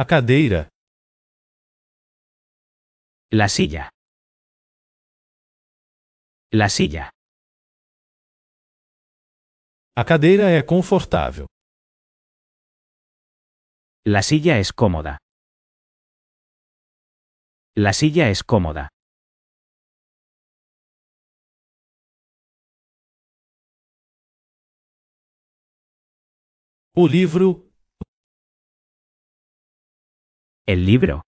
A cadeira. La silla. La silla. A cadeira é confortável. La silla es cómoda. La silla es cómoda. O livro el libro.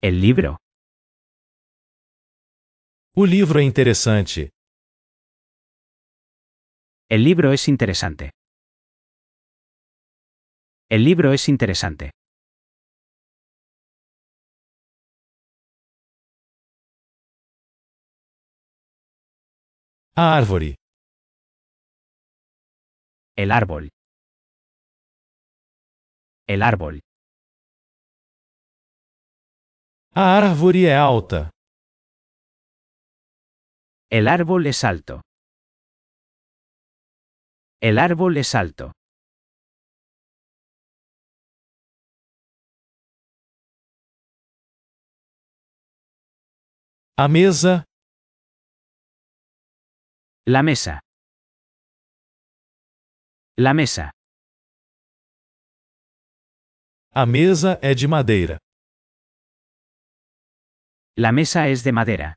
El libro. Un libro interesante. El libro es interesante. El libro es interesante. A árvore. El árbol. El árbol. A árvore é alta. El árbol es alto. El árbol es alto. A mesa. La mesa. La mesa. A mesa é de madeira. La mesa es de madera.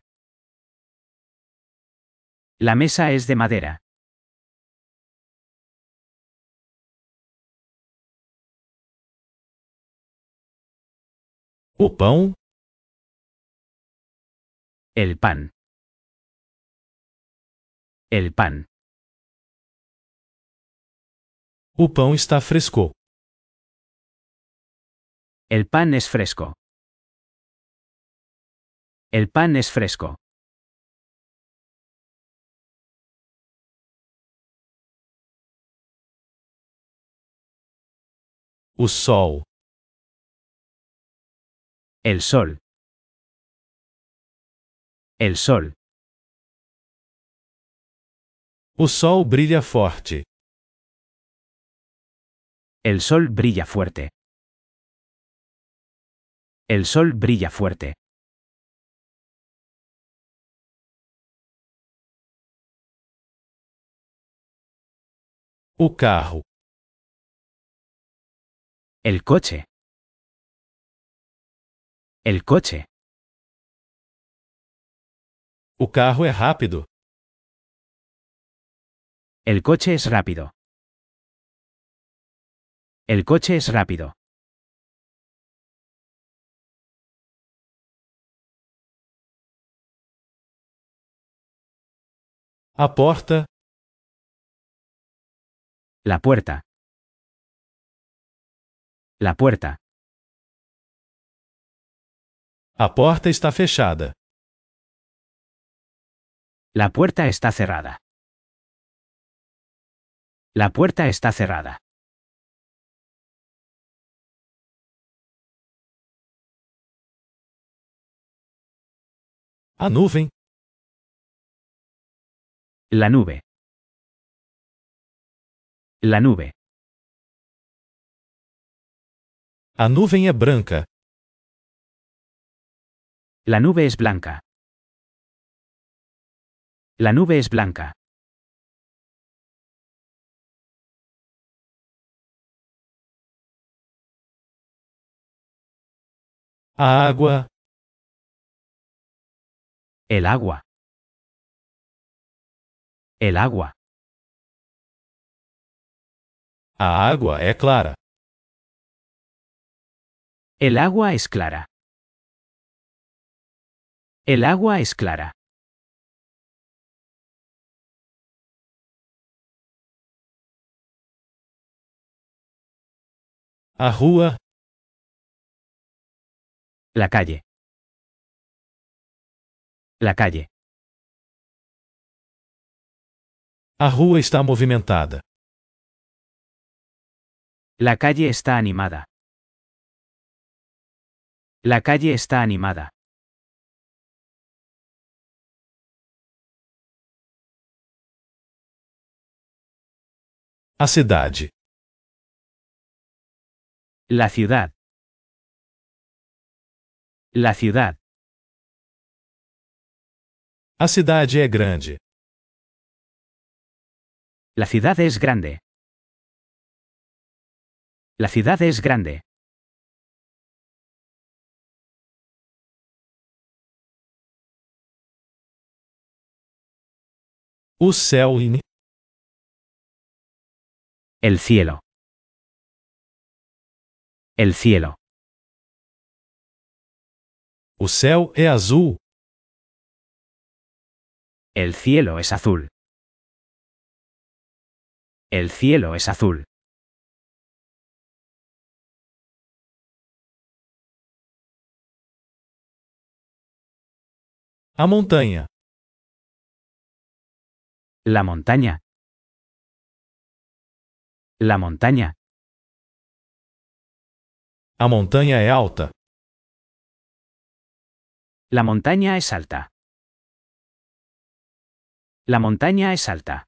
La mesa es de madera. O pão. El pan. El pan. O pão está fresco. El pan es fresco. El pan es fresco. O sol. El sol. El sol. brilla fuerte. El sol brilla fuerte. El sol brilla fuerte. O carro. El coche. El coche. O carro rápido. El coche es rápido. El coche es rápido. A porta. La puerta. La puerta. A porta está fechada. La puerta está cerrada. La puerta está cerrada. A nuvem. La nube. La nube. A nuvem é branca. La nube es blanca. La nube es blanca. A El agua. El agua. A agua es clara. El agua es clara. El agua es clara. A rua. La calle. La calle. A rua está movimentada. La calle está animada. La calle está animada. A cidade. La ciudad. La ciudad. A cidade é grande. La ciudad es grande. La ciudad es grande. O céu El cielo. El cielo. es azul. El cielo es azul. El cielo es azul. A montaña. La montaña. La montaña. La montaña es alta. La montaña es alta. La montaña es alta.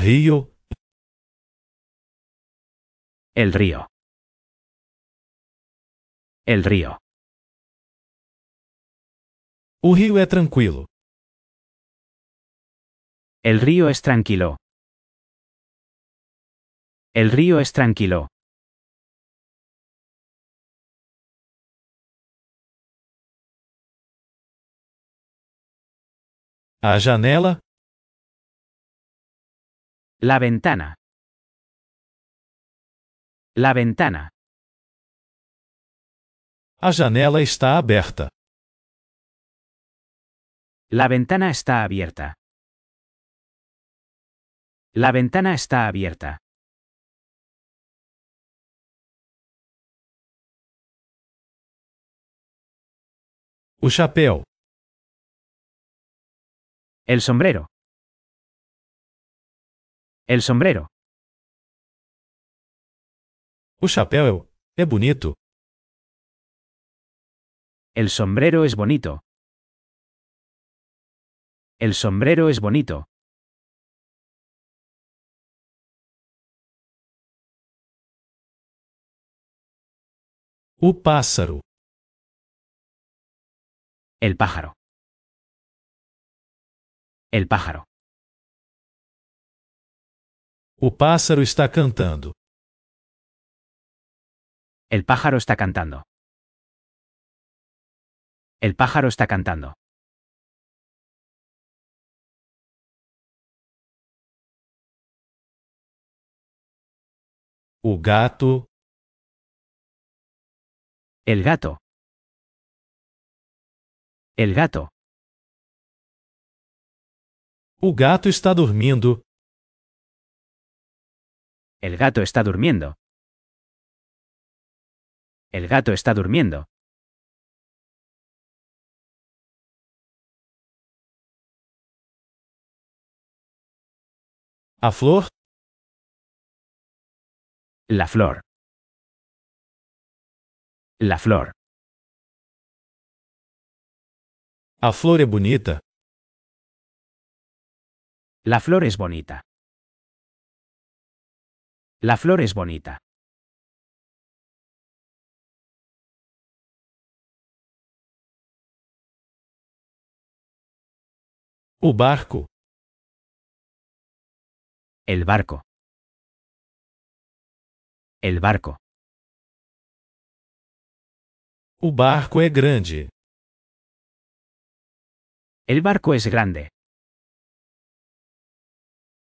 río. El río. El río. Un río es tranquilo. El río es tranquilo. El río es tranquilo. A janela la ventana. La ventana. A janela está abierta. La ventana está abierta. La ventana está abierta. O chapéu. El sombrero. El sombrero. O chapéu es bonito. El sombrero es bonito. El sombrero es bonito. El pájaro. El pájaro. El pájaro. O pássaro está cantando. El pájaro está cantando. El pájaro está cantando. O gato. El gato. El gato. O gato está dormindo. El gato está durmiendo. El gato está durmiendo. A flor. La flor. La flor. A flor es bonita. La flor es bonita. La flor es bonita. ¿El barco. El barco. El barco. El barco es grande. El barco es grande.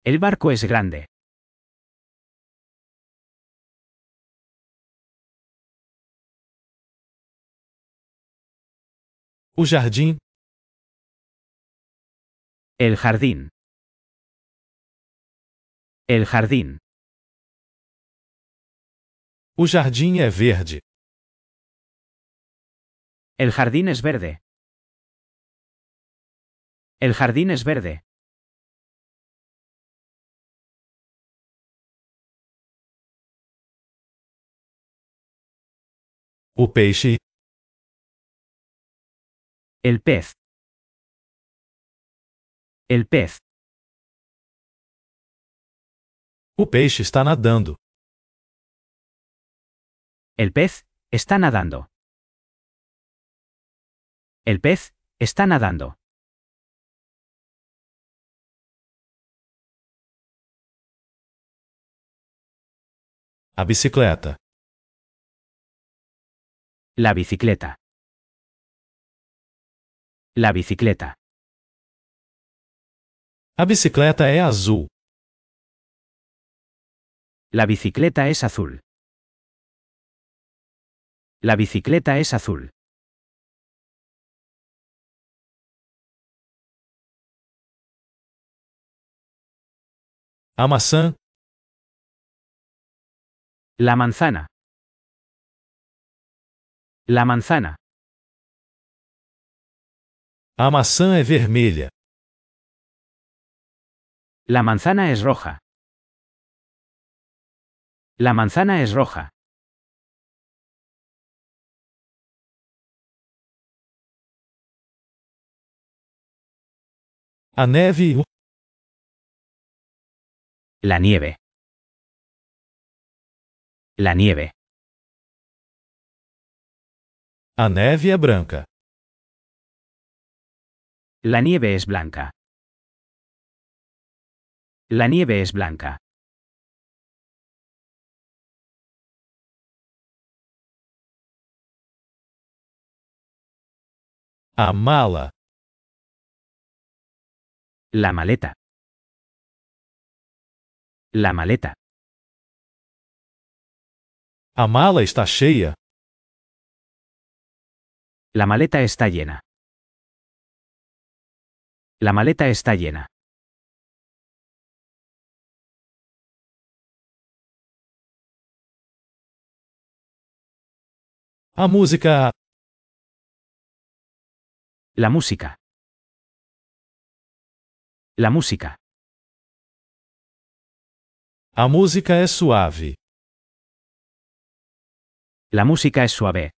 El barco es grande. O jardim. El jardim, El jardim. O jardim é verde. El jardim es verde. El jardim es verde. O peixe El pez. El pez. O peixe está nadando. El pez está nadando. El pez está nadando. A bicicleta. La bicicleta. La bicicleta. La bicicleta es azul. La bicicleta es azul. La bicicleta es azul. A La manzana. La manzana. A maçã é vermelha. La manzana es roja. La manzana es roja. A neve. La nieve. La nieve. A neve é branca. La nieve es blanca. La nieve es blanca. Amala. mala La maleta. La maleta. A mala está cheia. La maleta está llena. La maleta está llena. A música. La música. La música. A música es suave. La música es suave.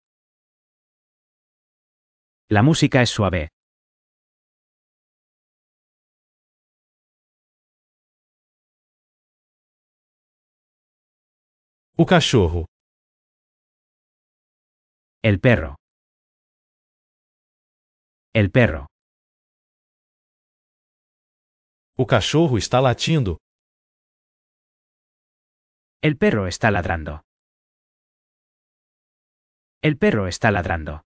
La música es suave. O cachorro. El perro. El perro. O cachorro está latindo. El perro está ladrando. El perro está ladrando.